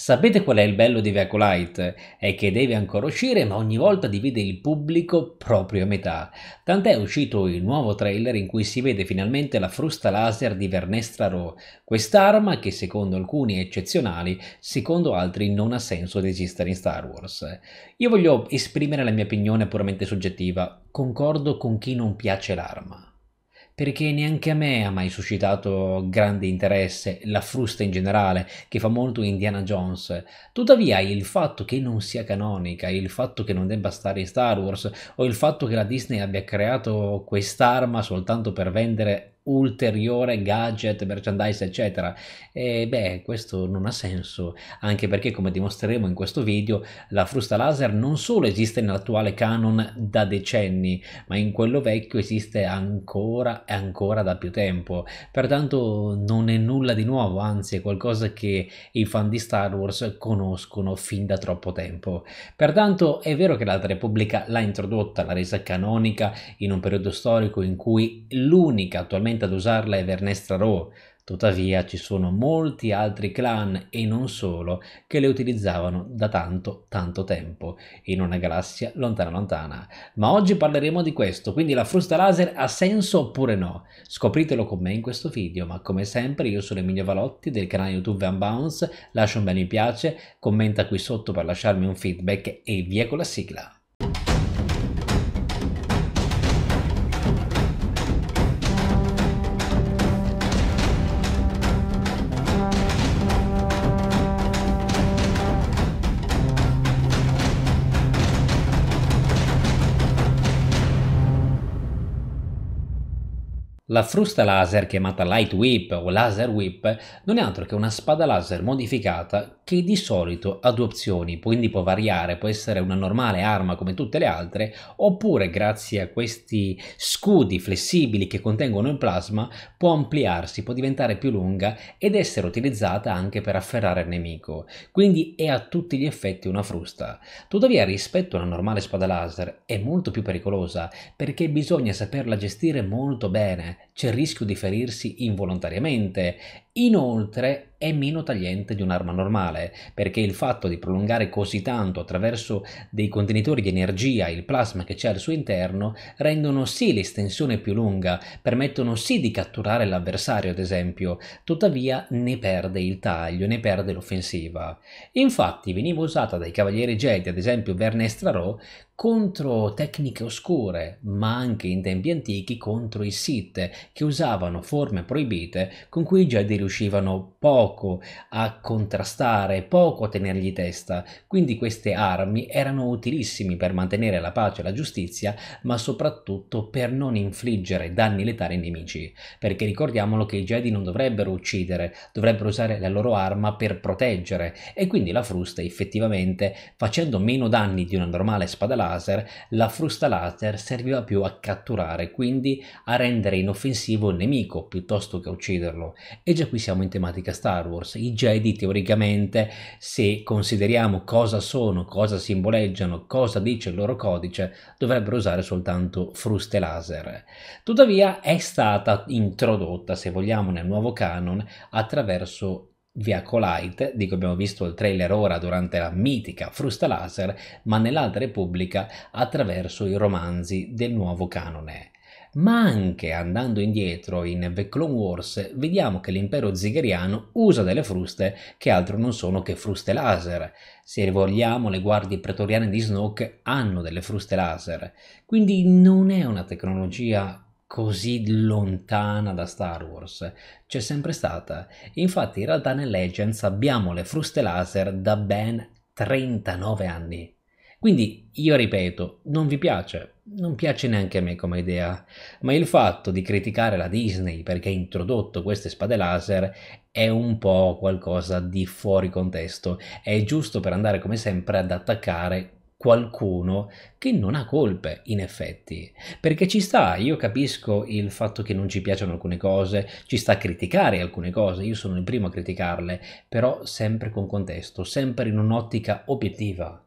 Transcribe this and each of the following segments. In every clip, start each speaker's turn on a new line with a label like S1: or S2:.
S1: Sapete qual è il bello di Vecolite? È che deve ancora uscire, ma ogni volta divide il pubblico proprio a metà. Tant'è uscito il nuovo trailer in cui si vede finalmente la frusta laser di Vernestra Raw, quest'arma che secondo alcuni è eccezionale, secondo altri non ha senso di esistere in Star Wars. Io voglio esprimere la mia opinione puramente soggettiva, concordo con chi non piace l'arma perché neanche a me ha mai suscitato grande interesse la frusta in generale che fa molto Indiana Jones. Tuttavia il fatto che non sia canonica, il fatto che non debba stare in Star Wars o il fatto che la Disney abbia creato quest'arma soltanto per vendere ulteriore gadget, merchandise, eccetera. E beh, questo non ha senso, anche perché come dimostreremo in questo video, la frusta laser non solo esiste nell'attuale canon da decenni, ma in quello vecchio esiste ancora e ancora da più tempo. Pertanto non è nulla di nuovo, anzi è qualcosa che i fan di Star Wars conoscono fin da troppo tempo. Pertanto è vero che l'Alta Repubblica l'ha introdotta, l'ha resa canonica in un periodo storico in cui l'unica attualmente probabilmente ad usarla è Vernestra Raw, tuttavia ci sono molti altri clan e non solo che le utilizzavano da tanto tanto tempo in una galassia lontana lontana. Ma oggi parleremo di questo, quindi la frusta laser ha senso oppure no? Scopritelo con me in questo video, ma come sempre io sono Emilio Valotti del canale YouTube Unbounce, lascia un bel mi piace, commenta qui sotto per lasciarmi un feedback e via con la sigla. La frusta laser chiamata Light Whip o Laser Whip non è altro che una spada laser modificata che di solito ha due opzioni, quindi può variare, può essere una normale arma come tutte le altre, oppure grazie a questi scudi flessibili che contengono il plasma può ampliarsi, può diventare più lunga ed essere utilizzata anche per afferrare il nemico, quindi è a tutti gli effetti una frusta. Tuttavia rispetto a una normale spada laser è molto più pericolosa perché bisogna saperla gestire molto bene c'è il rischio di ferirsi involontariamente Inoltre è meno tagliente di un'arma normale, perché il fatto di prolungare così tanto attraverso dei contenitori di energia il plasma che c'è al suo interno rendono sì l'estensione più lunga, permettono sì di catturare l'avversario ad esempio, tuttavia ne perde il taglio, ne perde l'offensiva. Infatti veniva usata dai cavalieri Jedi, ad esempio Verne e contro tecniche oscure, ma anche in tempi antichi contro i Sith, che usavano forme proibite con cui i Jedi riuscivano poco a contrastare, poco a tenergli testa, quindi queste armi erano utilissime per mantenere la pace e la giustizia, ma soprattutto per non infliggere danni letali ai nemici, perché ricordiamolo che i Jedi non dovrebbero uccidere, dovrebbero usare la loro arma per proteggere e quindi la frusta effettivamente facendo meno danni di una normale spada laser, la frusta laser serviva più a catturare, quindi a rendere inoffensivo il nemico piuttosto che a ucciderlo. E già qui siamo in tematica Star Wars. I Jedi teoricamente, se consideriamo cosa sono, cosa simboleggiano, cosa dice il loro codice, dovrebbero usare soltanto fruste laser. Tuttavia è stata introdotta, se vogliamo, nel nuovo canon attraverso via Colite, di cui abbiamo visto il trailer ora durante la mitica Frusta Laser, ma nell'Alta Repubblica attraverso i romanzi del nuovo canone ma anche andando indietro in The Clone Wars vediamo che l'impero zigeriano usa delle fruste che altro non sono che fruste laser. Se vogliamo, le guardie pretoriane di Snoke hanno delle fruste laser, quindi non è una tecnologia così lontana da Star Wars. C'è sempre stata. Infatti, in realtà, nel Legends abbiamo le fruste laser da ben 39 anni. Quindi, io ripeto, non vi piace, non piace neanche a me come idea, ma il fatto di criticare la Disney perché ha introdotto queste spade laser è un po' qualcosa di fuori contesto, è giusto per andare come sempre ad attaccare qualcuno che non ha colpe in effetti perché ci sta io capisco il fatto che non ci piacciono alcune cose ci sta a criticare alcune cose io sono il primo a criticarle però sempre con contesto sempre in un'ottica obiettiva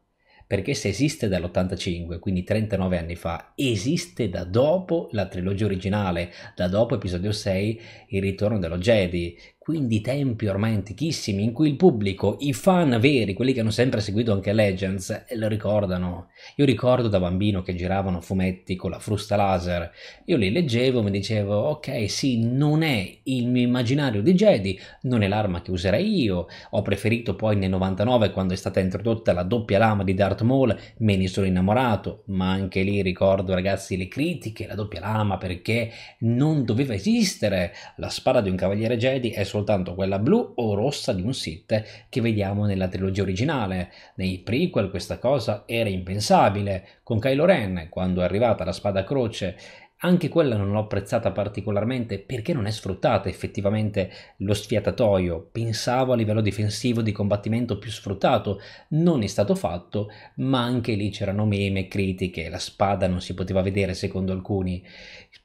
S1: perché se esiste dall'85, quindi 39 anni fa, esiste da dopo la trilogia originale, da dopo episodio 6, il ritorno dello Jedi, quindi tempi ormai antichissimi in cui il pubblico, i fan veri, quelli che hanno sempre seguito anche Legends, eh, lo ricordano. Io ricordo da bambino che giravano fumetti con la frusta laser, io li leggevo e mi dicevo ok sì, non è il mio immaginario di Jedi, non è l'arma che userei io, ho preferito poi nel 99 quando è stata introdotta la doppia lama di Darth Maul, me ne sono innamorato, ma anche lì ricordo ragazzi le critiche, la doppia lama perché non doveva esistere, la spada di un cavaliere Jedi è soltanto quella blu o rossa di un Sith che vediamo nella trilogia originale. Nei prequel questa cosa era impensabile. Con Kylo Ren, quando è arrivata la spada croce, anche quella non l'ho apprezzata particolarmente perché non è sfruttata effettivamente lo sfiatatoio. Pensavo a livello difensivo di combattimento più sfruttato, non è stato fatto, ma anche lì c'erano meme, critiche, la spada non si poteva vedere secondo alcuni.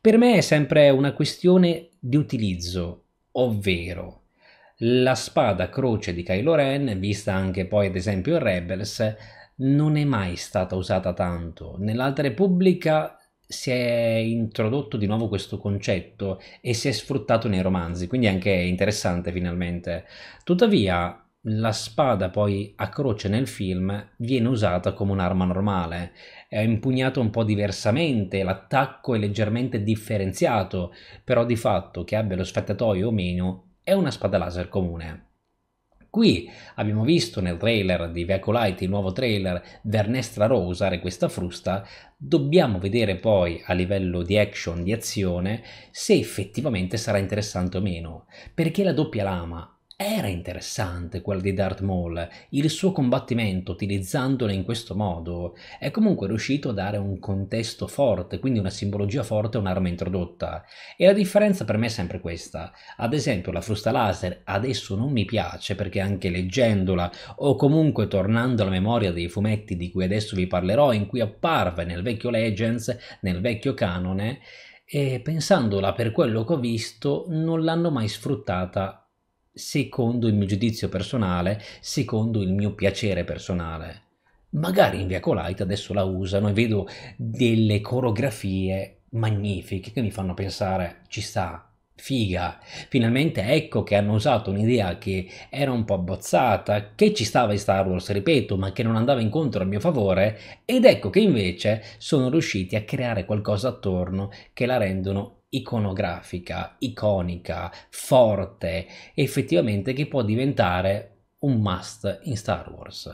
S1: Per me è sempre una questione di utilizzo ovvero la spada croce di Kylo Ren, vista anche poi ad esempio in Rebels, non è mai stata usata tanto. Nell'alta Repubblica si è introdotto di nuovo questo concetto e si è sfruttato nei romanzi, quindi anche è anche interessante finalmente. Tuttavia, la spada poi a croce nel film viene usata come un'arma normale è impugnato un po' diversamente, l'attacco è leggermente differenziato, però di fatto che abbia lo sfrattatoio o meno è una spada laser comune. Qui abbiamo visto nel trailer di Vehicolite, il nuovo trailer, Vernestra Row usare questa frusta, dobbiamo vedere poi a livello di action, di azione, se effettivamente sarà interessante o meno, perché la doppia lama era interessante quella di Darth Maul, il suo combattimento utilizzandole in questo modo è comunque riuscito a dare un contesto forte, quindi una simbologia forte a un'arma introdotta. E la differenza per me è sempre questa. Ad esempio la frusta laser adesso non mi piace perché anche leggendola o comunque tornando alla memoria dei fumetti di cui adesso vi parlerò, in cui apparve nel vecchio Legends, nel vecchio canone, e pensandola per quello che ho visto non l'hanno mai sfruttata secondo il mio giudizio personale, secondo il mio piacere personale. Magari in via Colaita adesso la usano e vedo delle coreografie magnifiche che mi fanno pensare ci sta, figa, finalmente ecco che hanno usato un'idea che era un po' abbozzata, che ci stava in Star Wars, ripeto, ma che non andava incontro a mio favore, ed ecco che invece sono riusciti a creare qualcosa attorno che la rendono iconografica, iconica, forte, effettivamente che può diventare un must in Star Wars.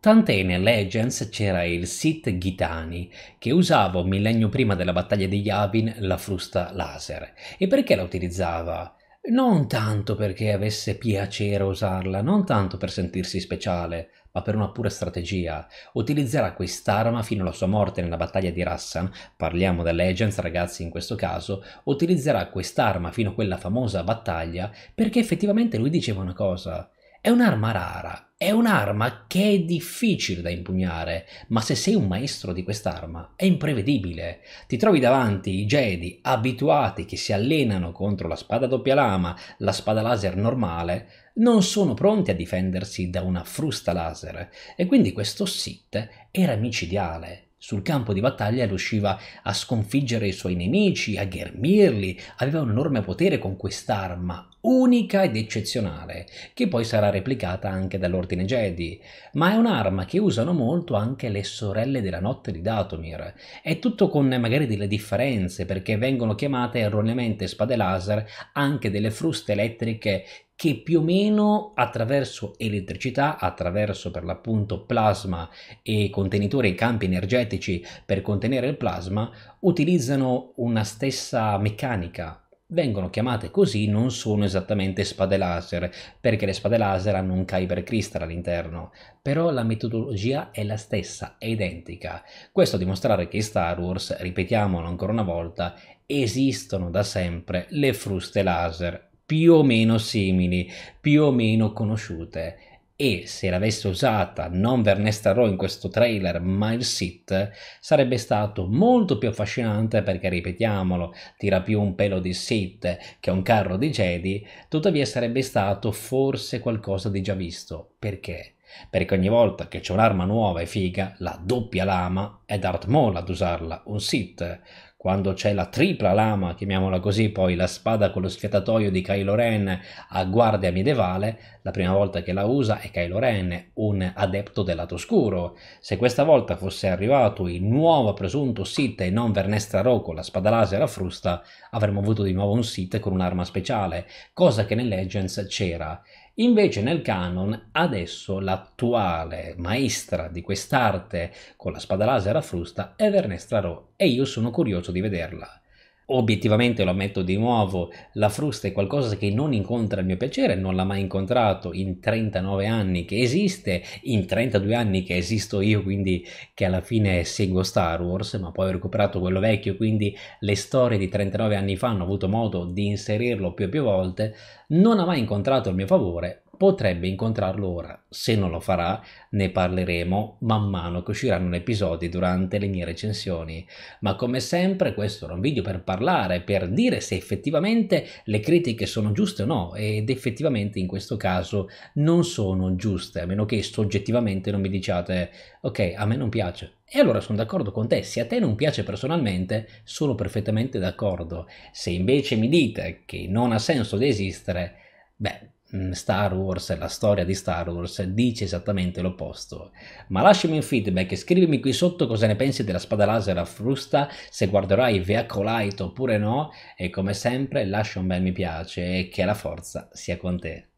S1: Tant'è nel Legends c'era il Sith Ghitani, che usava un millennio prima della battaglia di Yavin la frusta laser. E perché la utilizzava? Non tanto perché avesse piacere usarla, non tanto per sentirsi speciale, ma per una pura strategia. Utilizzerà quest'arma fino alla sua morte nella battaglia di Rassan, parliamo da Legends ragazzi in questo caso, utilizzerà quest'arma fino a quella famosa battaglia perché effettivamente lui diceva una cosa, è un'arma rara, è un'arma che è difficile da impugnare, ma se sei un maestro di quest'arma è imprevedibile. Ti trovi davanti i Jedi abituati che si allenano contro la spada doppia lama, la spada laser normale, non sono pronti a difendersi da una frusta laser e quindi questo sit era micidiale, sul campo di battaglia riusciva a sconfiggere i suoi nemici, a ghermirli, aveva un enorme potere con quest'arma unica ed eccezionale, che poi sarà replicata anche dall'Ordine Jedi, ma è un'arma che usano molto anche le sorelle della notte di Datomir. È tutto con magari delle differenze, perché vengono chiamate erroneamente spade laser anche delle fruste elettriche che più o meno attraverso elettricità, attraverso per l'appunto plasma e contenitori e campi energetici per contenere il plasma, utilizzano una stessa meccanica. Vengono chiamate così, non sono esattamente spade laser, perché le spade laser hanno un kyber crystal all'interno, però la metodologia è la stessa, è identica. Questo a dimostrare che in Star Wars, ripetiamolo ancora una volta, esistono da sempre le fruste laser più o meno simili, più o meno conosciute. E se l'avesse usata non Vernesta Rowe in questo trailer, ma il Sith, sarebbe stato molto più affascinante perché, ripetiamolo, tira più un pelo di Sith che un carro di Jedi, tuttavia sarebbe stato forse qualcosa di già visto. Perché? Perché ogni volta che c'è un'arma nuova e figa, la doppia lama, è Darth Maul ad usarla, un Sith quando c'è la tripla lama, chiamiamola così, poi la spada con lo sfiatatoio di Kylo Ren a guardia medievale, la prima volta che la usa è Kylo Ren, un adepto del lato oscuro. Se questa volta fosse arrivato il nuovo presunto Sith e non Vernestra Ro con la spada laser a frusta, avremmo avuto di nuovo un Sith con un'arma speciale, cosa che nel Legends c'era Invece nel canon adesso l'attuale maestra di quest'arte con la spada laser a frusta è Vernestra Rowe e io sono curioso di vederla obiettivamente lo ammetto di nuovo, la frusta è qualcosa che non incontra il mio piacere, non l'ha mai incontrato in 39 anni che esiste, in 32 anni che esisto io, quindi che alla fine seguo Star Wars, ma poi ho recuperato quello vecchio, quindi le storie di 39 anni fa hanno avuto modo di inserirlo più e più volte, non ha mai incontrato il mio favore, potrebbe incontrarlo ora. Se non lo farà, ne parleremo man mano che usciranno episodi durante le mie recensioni. Ma come sempre, questo era un video per parlare, per dire se effettivamente le critiche sono giuste o no, ed effettivamente in questo caso non sono giuste, a meno che soggettivamente non mi diciate, ok, a me non piace. E allora sono d'accordo con te, se a te non piace personalmente, sono perfettamente d'accordo. Se invece mi dite che non ha senso di esistere, beh, Mm, Star Wars, la storia di Star Wars dice esattamente l'opposto. Ma lasciami un feedback, e scrivimi qui sotto cosa ne pensi della spada laser a frusta, se guarderai Via oppure no e come sempre lascia un bel mi piace e che la forza sia con te.